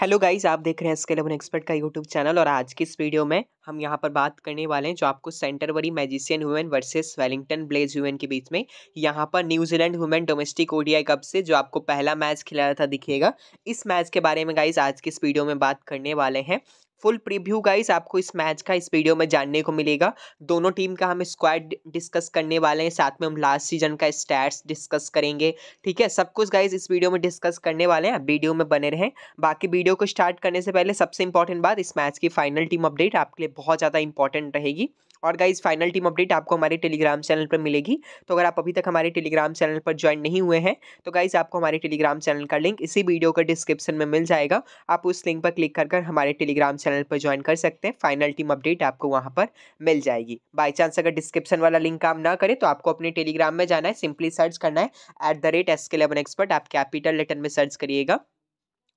hello guys आप देख रहे हैं स्केलेबन एक्सपर्ट का यूट्यूब चैनल और आज की इस वीडियो में हम यहाँ पर बात करने वाले हैं जो आपको Canterbury Magicians women versus Wellington Blaze women के बीच में यहाँ पर New Zealand women domestic ODI cup से जो आपको पहला मैच खिलाया था दिखेगा इस मैच के बारे में गाइज आज की इस वीडियो में बात करने वाले हैं फुल प्रीव्यू गाइस आपको इस मैच का इस वीडियो में जानने को मिलेगा दोनों टीम का हम स्क्वाड डिस्कस करने वाले हैं साथ में हम लास्ट सीजन का स्टैट्स डिस्कस करेंगे ठीक है सब कुछ गाइस इस वीडियो में डिस्कस करने वाले हैं वीडियो में बने रहें बाकी वीडियो को स्टार्ट करने से पहले सबसे इंपॉर्टेंट बात इस मैच की फाइनल टीम अपडेट आपके लिए बहुत ज़्यादा इंपॉर्टेंट रहेगी और गाइज फाइनल टीम अपडेट आपको हमारे टेलीग्राम चैनल पर मिलेगी तो अगर आप अभी तक हमारे टेलीग्राम चैनल पर ज्वाइन नहीं हुए हैं तो गाइज आपको हमारे टेलीग्राम चैनल का लिंक इसी वीडियो का डिस्क्रिप्शन में मिल जाएगा आप उस लिंक पर क्लिक कर हमारे टेलीग्राम चैनल पर ज्वाइन कर सकते हैं फाइनल टीम अपडेट आपको वहाँ पर मिल जाएगी बाई चांस अगर डिस्क्रिप्शन वाला लिंक काम ना करे तो आपको अपने टेलीग्राम में जाना है सिंपली सर्च करना है at the rate S K eleven expert आप कैपिटल लेटर में सर्च करिएगा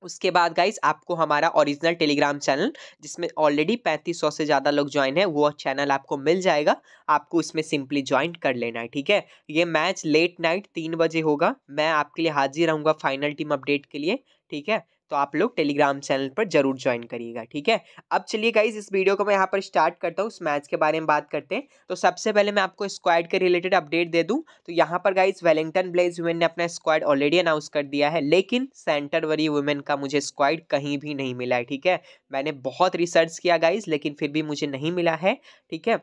उसके बाद गाइज आपको हमारा ओरिजिनल टेलीग्राम चैनल जिसमें ऑलरेडी पैंतीस सौ से ज़्यादा लोग ज्वाइन है वो चैनल आपको मिल जाएगा आपको इसमें सिंपली ज्वाइन कर लेना है ठीक है ये मैच लेट नाइट तीन बजे होगा मैं आपके लिए हाजिर रहूँगा फाइनल टीम अपडेट के लिए ठीक है तो आप लोग टेलीग्राम चैनल पर जरूर ज्वाइन करिएगा ठीक है अब चलिए गाइज इस वीडियो को मैं यहाँ पर स्टार्ट करता हूँ उस मैच के बारे में बात करते हैं तो सबसे पहले मैं आपको स्क्वाड के रिलेटेड अपडेट दे दूँ तो यहाँ पर गाइज वेलिंगटन ब्लेज वुमेन ने अपना स्क्वाड ऑलरेडी अनाउंस कर दिया है लेकिन सेंटर वरी वुमेन का मुझे स्क्वाड कहीं भी नहीं मिला है ठीक है मैंने बहुत रिसर्च किया गाइज लेकिन फिर भी मुझे नहीं मिला है ठीक है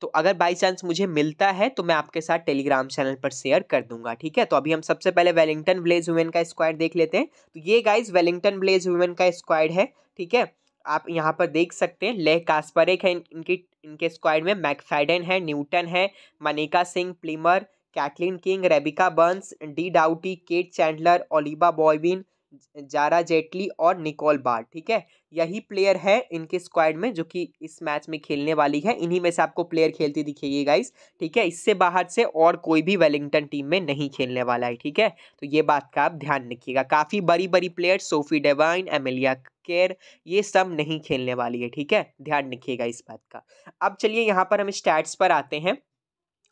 तो अगर बाई चांस मुझे मिलता है तो मैं आपके साथ टेलीग्राम चैनल पर शेयर कर दूंगा ठीक है तो अभी हम सबसे पहले वेलिंगटन ब्लेज वुमेन का स्क्वायर देख लेते हैं तो ये गाइज वेलिंगटन ब्लेज वुमेन का स्क्वायर है ठीक है आप यहाँ पर देख सकते हैं लेह कास्परिक है इन, इनकी इनके स्क्वायर में मैकफेडन है न्यूटन है Manika Singh Plimmer Caitlin King Rebecca Burns D Doughty Kate Chandler Olivia बॉयबिन जारा जेटली और निकोल बार ठीक है यही प्लेयर है इनके स्क्वाड में जो कि इस मैच में खेलने वाली है इन्हीं में से आपको प्लेयर खेलती दिखेगी गाइस ठीक है इससे बाहर से और कोई भी वेलिंगटन टीम में नहीं खेलने वाला है ठीक है तो ये बात का आप ध्यान रखिएगा काफ़ी बड़ी बड़ी player Sophie Devine Amelia Kerr ये सब नहीं खेलने वाली है ठीक है ध्यान रखिएगा इस बात का अब चलिए यहाँ पर हम स्टैट्स पर आते हैं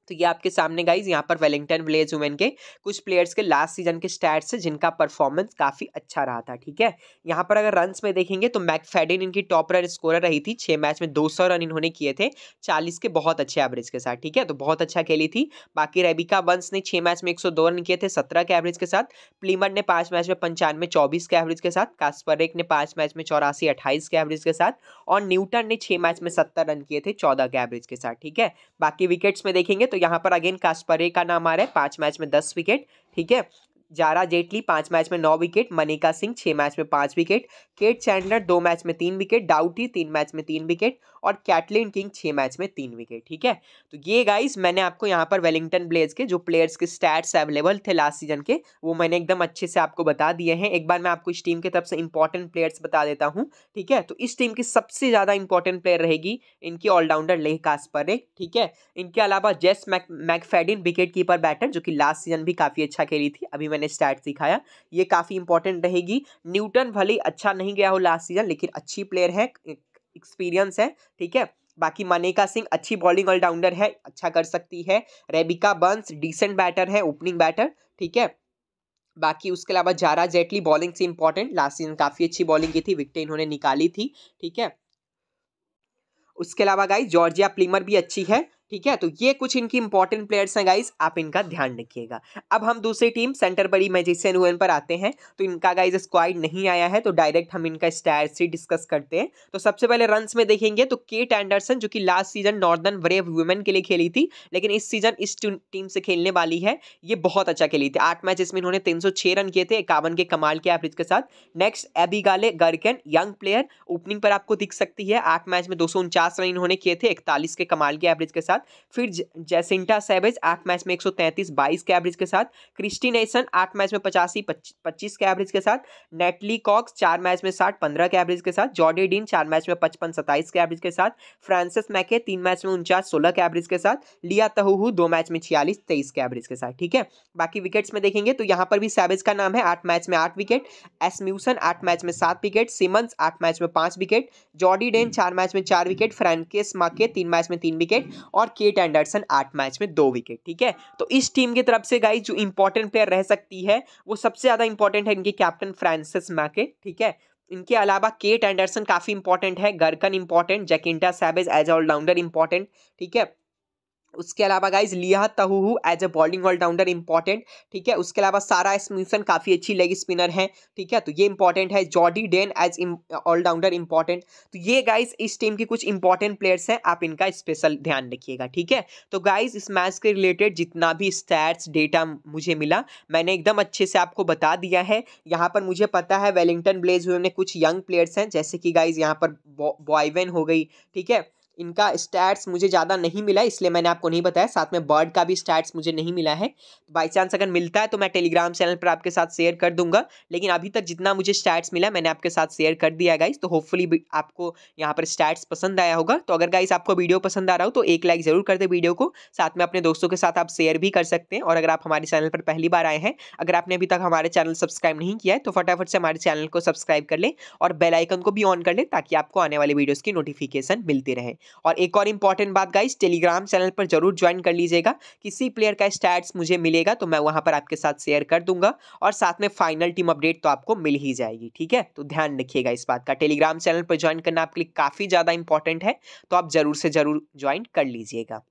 तो ये आपके सामने गाइज यहाँ पर वेलिंगटन विलेज वुमेन के कुछ प्लेयर्स के लास्ट सीजन के स्टैट्स है जिनका परफॉर्मेंस काफ़ी अच्छा रहा था ठीक है यहाँ पर अगर रन में देखेंगे तो मैकफेडिन इनकी टॉप रन स्कोरर रही थी छः मैच में दो रन इन्होंने किए थे चालीस के बहुत अच्छे एवरेज के साथ ठीक है तो बहुत अच्छा खेली थी बाकी रेबिका वंस ने छः मैच में एक रन किए थे सत्रह के एवरेज के साथ प्लीमर ने पाँच मैच में पंचानवे चौबीस के एवरेज के साथ कास्परेक ने पाँच मैच में चौरासी अट्ठाईस के एवरेज के साथ और न्यूटन ने छः मैच में सत्तर रन किए थे चौदह के एवरेज के साथ ठीक है बाकी विकेट्स में देखेंगे तो तो यहाँ पर अगेन कास्परे का नाम आ रहा है पाँच मैच में दस विकेट ठीक है जारा जेटली पाँच मैच में नौ विकेट मनिका सिंह छः मैच में पाँच विकेट केट चैंडलर दो मैच में तीन विकेट डाउटी तीन मैच में तीन विकेट और कैटलिन किंग छः मैच में तीन विकेट ठीक है तो ये गाइस मैंने आपको यहाँ पर वेलिंगटन ब्लेज के जो प्लेयर्स के स्टैट्स अवेलेबल थे लास्ट सीजन के वो मैंने एकदम अच्छे से आपको बता दिए हैं एक बार मैं आपको इस टीम के तरफ से इंपॉर्टेंट प्लेयर्स बता देता हूँ ठीक है तो इस टीम की सबसे ज़्यादा इंपॉर्टेंट प्लेयर रहेगी इनकी ऑलराउंडर लेह कास्पर ठीक है इनके अलावा Jess Mc McFadden wicket keeper batter जो कि लास्ट सीजन भी काफ़ी अच्छा खेली थी अभी मैंने स्टैट दिखाया ये काफ़ी इंपॉर्टेंट रहेगी न्यूटन भले अच्छा नहीं गया हो लास्ट सीजन लेकिन अच्छी प्लेयर है एक्सपीरियंस है ठीक है बाकी मनेका सिंह अच्छी बॉलिंग ऑलराउंडर है अच्छा कर सकती है रेबिका बंस डिसेंट बैटर है ओपनिंग बैटर ठीक है बाकी उसके अलावा जारा जेटली बॉलिंग से इंपॉर्टेंट लास्ट सीजन काफ़ी अच्छी बॉलिंग की थी विकटें इन्होंने निकाली थी ठीक है उसके अलावा गाई जॉर्जिया प्लीमर भी अच्छी है ठीक है तो ये कुछ इनकी इंपॉर्टेंट प्लेयर्स हैं गाइज आप इनका ध्यान रखिएगा अब हम दूसरी टीम सेंटर बड़ी मैजिशियन हुए पर आते हैं तो इनका गाइज स्क्वाइड नहीं आया है तो डायरेक्ट हम इनका स्टैर से डिस्कस करते हैं तो सबसे पहले रन में देखेंगे तो केट एंडरसन जो कि last season Northern Brave women के लिए खेली थी लेकिन इस सीजन इस टीम से खेलने वाली है ये बहुत अच्छा खेली थी आठ मैच इसमें इन्होंने तीन रन किए थे इक्यावन के कमाल के एवरेज के साथ नेक्स्ट एबी गाले गर्कन यंग प्लेयर ओपनिंग पर आपको दिख सकती है आठ मैच में दो रन इन्होंने किए थे इकतालीस के कमाल के एवरेज के साथ साथ फिर जैसिंटा सेवेज आठ मैच में 133 22 के एवरेज के साथ क्रिस्टीन एसन आठ मैच में पचासी पच्चीस के एवरेज के साथ नेटली कॉक्स चार मैच में साठ पंद्रह के एवरेज के साथ जॉडी डीन चार मैच में पचपन सत्ताईस के एवरेज के साथ फ्रांसिस मैके तीन मैच में उनचास सोलह के एवरेज के साथ लिया तहू दो मैच में छियालीस तेईस के एवरेज के साथ ठीक है बाकी विकेट्स में देखेंगे तो यहाँ पर भी सैवेज का नाम है आठ मैच में आठ विकेट एसम्यूसन आठ मैच में सात विकेट सिमंस आठ मैच में पांच विकेट जॉडी डेन चार मैच में चार विकेट फ्रांकिस माके तीन मैच में तीन विकेट और और केट एंडरसन आठ मैच में दो विकेट ठीक है तो इस टीम की तरफ से गाइज जो इंपॉर्टेंट प्लेयर रह सकती है वो सबसे ज़्यादा इंपॉर्टेंट है इनके कैप्टन फ्रांसिस मैके ठीक है इनके अलावा केट एंडरसन काफ़ी इंपॉर्टेंट है गर्कन इंपॉर्टेंट जैकिंटा सैबेज एज ऑलराउंडर इंपॉर्टेंट ठीक है उसके अलावा guys Leah Tahuhu as a bowling all-rounder important ठीक है उसके अलावा सारा स्मिथसन काफ़ी अच्छी लेग स्पिनर है ठीक है तो ये इंपॉर्टेंट है Jodie Dean as all-rounder important तो ये गाइज इस टीम के कुछ इंपॉर्टेंट प्लेयर्स हैं आप इनका स्पेशल ध्यान रखिएगा ठीक है तो गाइज इस मैच के रिलेटेड जितना भी स्टैट्स डेटा मुझे मिला मैंने एकदम अच्छे से आपको बता दिया है यहाँ पर मुझे पता है वेलिंगटन ब्लेज हुए कुछ यंग प्लेयर्स हैं जैसे कि गाइज यहाँ पर बॉयवेन हो गई ठीक है इनका स्टैट्स मुझे ज़्यादा नहीं मिला इसलिए मैंने आपको नहीं बताया साथ में बर्ड का भी स्टैट्स मुझे नहीं मिला है बाई चांस अगर मिलता है तो मैं टेलीग्राम चैनल पर आपके साथ शेयर कर दूंगा लेकिन अभी तक जितना मुझे स्टैट्स मिला मैंने आपके साथ शेयर कर दिया गाइस तो होपफुली आपको यहाँ पर स्टैट्स पसंद आया होगा तो अगर गाइस आपको वीडियो पसंद आ रहा हो तो एक लाइक ज़रूर कर दे वीडियो को साथ में अपने दोस्तों के साथ आप शेयर भी कर सकते हैं और अगर आप हमारे चैनल पर पहली बार आए हैं अगर आपने अभी तक हमारे चैनल सब्सक्राइब नहीं किया है तो फटाफट से हमारे चैनल को सब्सक्राइब कर लें और बेलाइकन को भी ऑन कर लें ताकि आपको आने वाले वीडियोज़ की नोटिफिकेशन मिलती रहे और एक और इंपॉर्टेंट बात गाइस टेलीग्राम चैनल पर जरूर ज्वाइन कर लीजिएगा किसी प्लेयर का स्टैट्स मुझे मिलेगा तो मैं वहां पर आपके साथ शेयर कर दूंगा और साथ में फाइनल टीम अपडेट तो आपको मिल ही जाएगी ठीक है तो ध्यान रखिएगा इस बात का टेलीग्राम चैनल पर ज्वाइन करना आपके लिए काफ़ी ज़्यादा इंपॉर्टेंट है तो आप जरूर से जरूर ज्वाइन कर लीजिएगा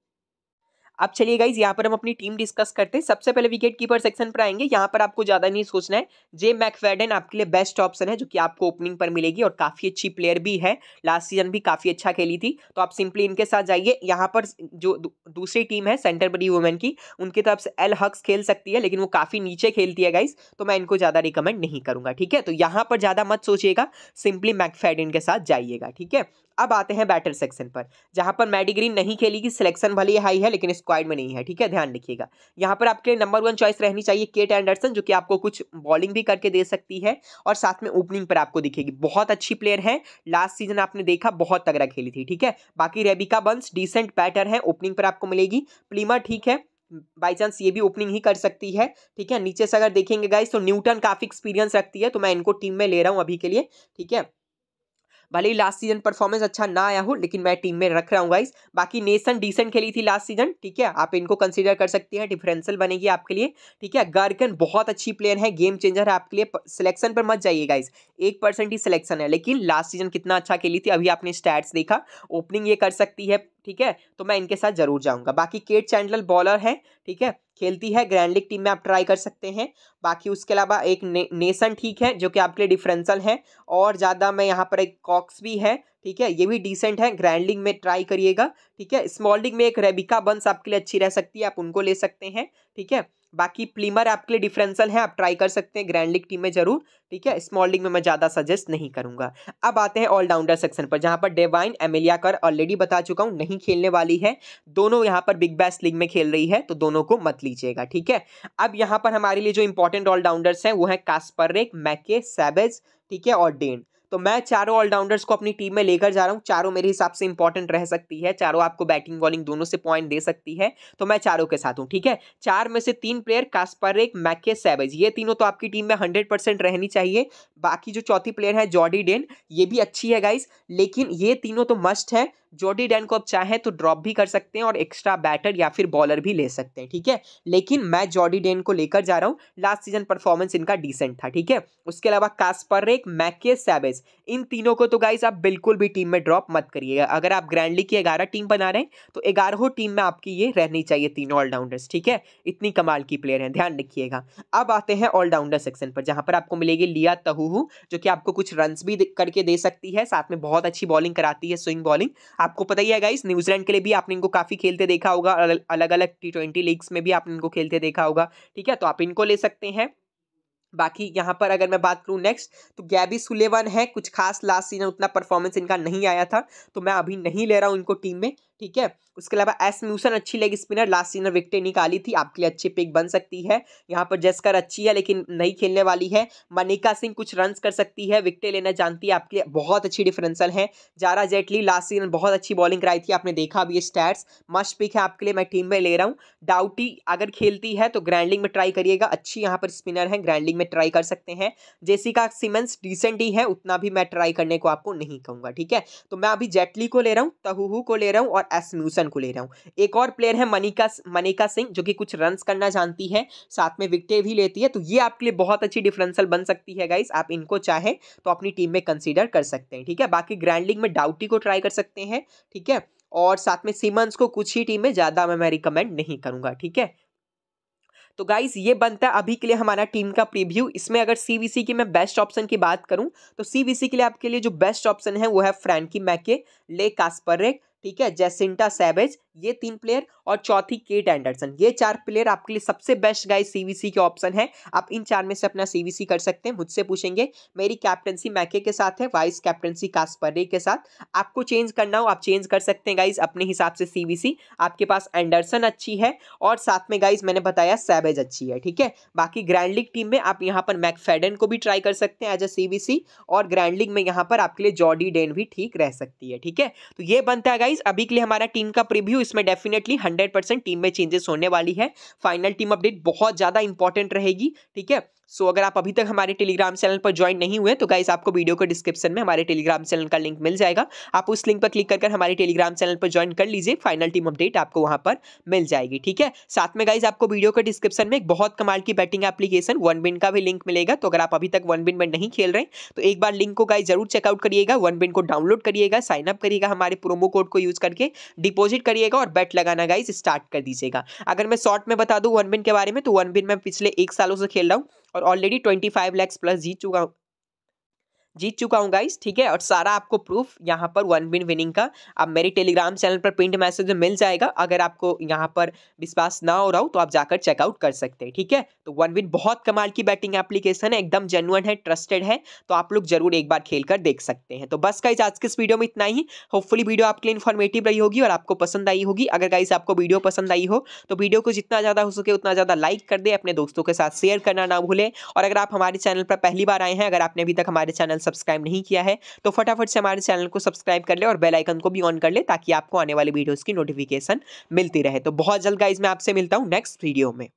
अब चलिए गाइज यहाँ पर हम अपनी टीम डिस्कस करते हैं सबसे पहले विकेट कीपर सेक्शन पर आएंगे यहाँ पर आपको ज़्यादा नहीं सोचना है जे मैकफेडन आपके लिए बेस्ट ऑप्शन है जो कि आपको ओपनिंग पर मिलेगी और काफ़ी अच्छी प्लेयर भी है लास्ट सीजन भी काफ़ी अच्छा खेली थी तो आप सिंपली इनके साथ जाइए यहाँ पर जो दूसरी टीम है सेंटर बडी वुमेन की उनकी तरफ से एल हक्स खेल सकती है लेकिन वो काफ़ी नीचे खेलती है गाइज तो मैं इनको ज़्यादा रिकमेंड नहीं करूँगा ठीक है तो यहाँ पर ज़्यादा मत सोचिएगा सिंपली मैकफेडन के साथ जाइएगा ठीक है अब आते हैं बैटर सेक्शन पर जहां पर मैडी ग्रीन नहीं खेलेगी सिलेक्शन भले ही हाई है लेकिन स्क्वाड में नहीं है ठीक है ध्यान रखिएगा यहाँ पर आपके लिए नंबर वन चॉइस रहनी चाहिए केट एंडरसन जो कि आपको कुछ बॉलिंग भी करके दे सकती है और साथ में ओपनिंग पर आपको दिखेगी बहुत अच्छी प्लेयर है लास्ट सीजन आपने देखा बहुत तगड़ा खेली थी ठीक है बाकी रेबिका बंस डिसेंट बैटर है ओपनिंग पर आपको मिलेगी प्लीमर ठीक है बाई चांस ये भी ओपनिंग ही कर सकती है ठीक है नीचे से अगर देखेंगे गाइस तो न्यूटन काफ़ी एक्सपीरियंस रखती है तो मैं इनको टीम में ले रहा हूँ अभी के लिए ठीक है भले ही लास्ट सीजन परफॉर्मेंस अच्छा ना आया हो लेकिन मैं टीम में रख रहा हूँ गाइस बाकी नेशन डिसेंट खेली थी लास्ट सीजन ठीक है आप इनको कंसिडर कर सकते हैं डिफरेंशियल बनेगी आपके लिए ठीक है गर्गन बहुत अच्छी प्लेयर है गेम चेंजर है आपके लिए सिलेक्शन पर मत जाइए गाइस एक परसेंट ही सिलेक्शन है लेकिन लास्ट सीजन कितना अच्छा खेली थी अभी आपने स्टैट्स देखा ओपनिंग ये कर सकती है ठीक है तो मैं इनके साथ जरूर जाऊंगा बाकी केट चैंडल बॉलर है ठीक है खेलती है ग्रैंड लीग टीम में आप ट्राई कर सकते हैं बाकी उसके अलावा एक ने, नेसन ठीक है जो कि आपके लिए डिफरेंसल है और ज़्यादा मैं यहाँ पर एक कॉक्स भी है ठीक है ये भी डिसेंट है ग्रैंड लीग में ट्राई करिएगा ठीक है स्मॉल लीग में एक रेबिका बंस आपके लिए अच्छी रह सकती है आप उनको ले सकते हैं ठीक है बाकी प्लीमर आपके लिए डिफरेंसल है आप ट्राई कर सकते हैं ग्रैंड लीग टीम में जरूर ठीक है स्मॉल लीग में मैं ज़्यादा सजेस्ट नहीं करूंगा अब आते हैं ऑलराउंडर सेक्शन पर जहाँ पर डेवाइन एमिलिया कर ऑलरेडी बता चुका हूँ नहीं खेलने वाली है दोनों यहाँ पर बिग बैस लीग में खेल रही है तो दोनों को मत लीजिएगा ठीक है अब यहाँ पर हमारे लिए जो इंपॉर्टेंट ऑलराउंडर्स हैं वो हैं कास्परिक मैके सैबेज ठीक है और डेन तो मैं चारों ऑलराउंडर्स को अपनी टीम में लेकर जा रहा हूँ चारों मेरे हिसाब से इंपॉर्टेंट रह सकती है चारों आपको बैटिंग बॉलिंग दोनों से पॉइंट दे सकती है तो मैं चारों के साथ हूँ ठीक है चार में से तीन प्लेयर कास्पर एक मैके सैवेज ये तीनों तो आपकी टीम में हंड्रेड परसेंट रहनी चाहिए बाकी जो चौथी प्लेयर है जॉडी डेन ये भी अच्छी है गाइज लेकिन ये तीनों तो मस्ट है जोडी डैन को आप चाहें तो ड्रॉप भी कर सकते हैं और एक्स्ट्रा बैटर या फिर बॉलर भी ले सकते हैं ठीक है लेकिन मैं जॉडी डैन को लेकर जा रहा हूँ लास्ट सीजन परफॉर्मेंस इनका डिसेंट था ठीक है उसके अलावा कास्पर रेक मैके सैबेज इन तीनों को तो गाइज आप बिल्कुल भी टीम में ड्रॉप मत करिएगा अगर आप ग्रैंडली की ग्यारह टीम बना रहे हैं तो ग्यारहों टीम में आपकी ये रहनी चाहिए तीनों ऑलराउंडर्स ठीक है इतनी कमाल की प्लेयर हैं ध्यान रखिएगा अब आते हैं ऑलराउंडर सेक्शन पर जहाँ पर आपको मिलेगी लिया तहूहू जो कि आपको कुछ रन भी करके दे सकती है साथ में बहुत अच्छी बॉलिंग कराती है स्विंग बॉलिंग आपको पता ही है गाइस न्यूजीलैंड के लिए भी आपने इनको काफ़ी खेलते देखा होगा अलग अलग टी ट्वेंटी लीग्स में भी आपने इनको खेलते देखा होगा ठीक है तो आप इनको ले सकते हैं बाकी यहाँ पर अगर मैं बात करूँ नेक्स्ट तो गैबी सुलेवन है कुछ खास लास्ट सीजन उतना परफॉर्मेंस इनका नहीं आया था तो मैं अभी नहीं ले रहा हूँ इनको टीम में ठीक है उसके अलावा एस म्यूसन अच्छी leg spinner last season wickets निकाली थी आपके लिए अच्छी पिक बन सकती है यहाँ पर जैसकर अच्छी है लेकिन नहीं खेलने वाली है मनिका सिंह कुछ रन कर सकती है विकटे लेना जानती है आपके लिए बहुत अच्छी डिफरेंसल है जारा जेटली लास्ट सीजन बहुत अच्छी बॉलिंग कराई थी आपने देखा अभी स्टैट्स मस्ट पिक है आपके लिए मैं टीम में ले रहा हूँ डाउटी अगर खेलती है तो ग्रैंडिंग में ट्राई करिएगा अच्छी यहाँ पर स्पिनर है ग्रैंडिंग में ट्राई कर सकते हैं जेसिका सिमेंस डिसेंट ही है उतना भी मैं ट्राई करने को आपको नहीं कहूँगा ठीक है तो मैं अभी जेटली को ले रहा हूँ तहूहू को ले रहा हूँ और एसम्यूसन को ले रहा हूँ एक और प्लेयर है मनिका मनिका सिंह जो कि कुछ रन करना जानती है साथ में विकटें भी लेती है तो ये आपके लिए बहुत अच्छी डिफरेंसल बन सकती है गाइस आप इनको चाहे तो अपनी टीम में कंसिडर कर सकते हैं ठीक है बाकी ग्रैंड लीग में डाउटी को ट्राई कर सकते हैं ठीक है और साथ में सीमंस को कुछ ही टीम में ज़्यादा मैं, रिकमेंड नहीं करूँगा ठीक है तो गाइज ये बनता है अभी के लिए हमारा टीम का प्रीव्यू इसमें अगर सीवीसी की मैं बेस्ट ऑप्शन की बात करूं तो सीवीसी के लिए आपके लिए जो बेस्ट ऑप्शन है वो है फ्रैंकी मैके ले कास्परेक ठीक है जैसिंटा सेवेज ये तीन प्लेयर और चौथी केट एंडरसन ये चार प्लेयर आपके लिए सबसे बेस्ट गाइस सीवीसी के ऑप्शन है आप इन चार में से अपना सीवीसी कर सकते हैं मुझसे पूछेंगे मेरी कैप्टनसी मैके के साथ है वाइस कैप्टनसी कास्परे के साथ आपको चेंज करना हो आप चेंज कर सकते हैं गाइज अपने हिसाब से सी आपके पास एंडरसन अच्छी है और साथ में गाइज मैंने बताया सैबेज अच्छी है ठीक है बाकी ग्रैंड लीग टीम में आप यहाँ पर मैकफेडन को भी ट्राई कर सकते हैं एज ए सी और ग्रैंड लीग में यहाँ पर आपके लिए जॉडी डेन भी ठीक रह सकती है ठीक है तो ये बनता है गाइज अभी के लिए हमारा टीम का प्रिव्यू इसमें डेफिनेटली हंड्रेड परसेंट टीम में चेंजेस होने वाली है फाइनल टीम अपडेट बहुत ज़्यादा इंपॉर्टेंट रहेगी ठीक है सो अगर आप अभी तक हमारे टेलीग्राम चैनल पर ज्वाइन नहीं हुए तो गाइज आपको वीडियो के डिस्क्रिप्शन में हमारे टेलीग्राम चैनल का लिंक मिल जाएगा आप उस लिंक पर क्लिक कर हमारे टेलीग्राम चैनल पर ज्वाइन कर लीजिए फाइनल टीम अपडेट आपको वहां पर मिल जाएगी ठीक है साथ में गाइज आपको वीडियो के डिस्क्रिप्शन में एक बहुत कमाल की बैटिंग एप्लीकेशन वन बिन का भी लिंक मिलेगा तो अगर आप अभी तक वन बिन में नहीं खेल रहे तो एक बार लिंक को गाइज जरूर चेकआउट करिएगा वन बिन को डाउनलोड करिएगा साइनअप करिएगा हमारे प्रोमो कोड को यूज करके डिपोजिट करिएगा और बैट लगाना गाइज गाइस स्टार्ट कर दीजिएगा अगर मैं शॉर्ट में बता दूँ वन बिन के बारे में तो वन बिन मैं पिछले एक सालों से खेल रहा हूँ और already twenty five lakhs plus जीत चुका हूँ जीत चुका हूँ गाइस ठीक है और सारा आपको प्रूफ यहाँ पर वन विन विनिंग का अब मेरे टेलीग्राम चैनल पर प्रिंट मैसेज में मिल जाएगा अगर आपको यहाँ पर विश्वास ना हो रहा हो तो आप जाकर चेकआउट कर सकते हैं ठीक है तो वन विन बहुत कमाल की बैटिंग एप्लीकेशन है एकदम जेनुअन है ट्रस्टेड है तो आप लोग जरूर एक बार खेल कर देख सकते हैं तो बस गाइज आज के इस वीडियो में इतना ही होपफुली वीडियो आपके लिए इन्फॉर्मेटिव रही होगी और आपको पसंद आई होगी अगर गाइज आपको वीडियो पसंद आई हो तो वीडियो को जितना ज़्यादा हो सके उतना ज़्यादा लाइक कर दे अपने दोस्तों के साथ शेयर करना ना भूलें और अगर आप हमारे चैनल पर पहली बार आए हैं अगर आपने अभी तक हमारे चैनल सब्सक्राइब नहीं किया है तो फटाफट से हमारे चैनल को सब्सक्राइब कर ले और बेलाइकन को भी ऑन कर ले ताकि आपको आने वाले वीडियोज़ की नोटिफिकेशन मिलती रहे तो बहुत जल्द गाइज मैं आपसे मिलता हूँ नेक्स्ट वीडियो में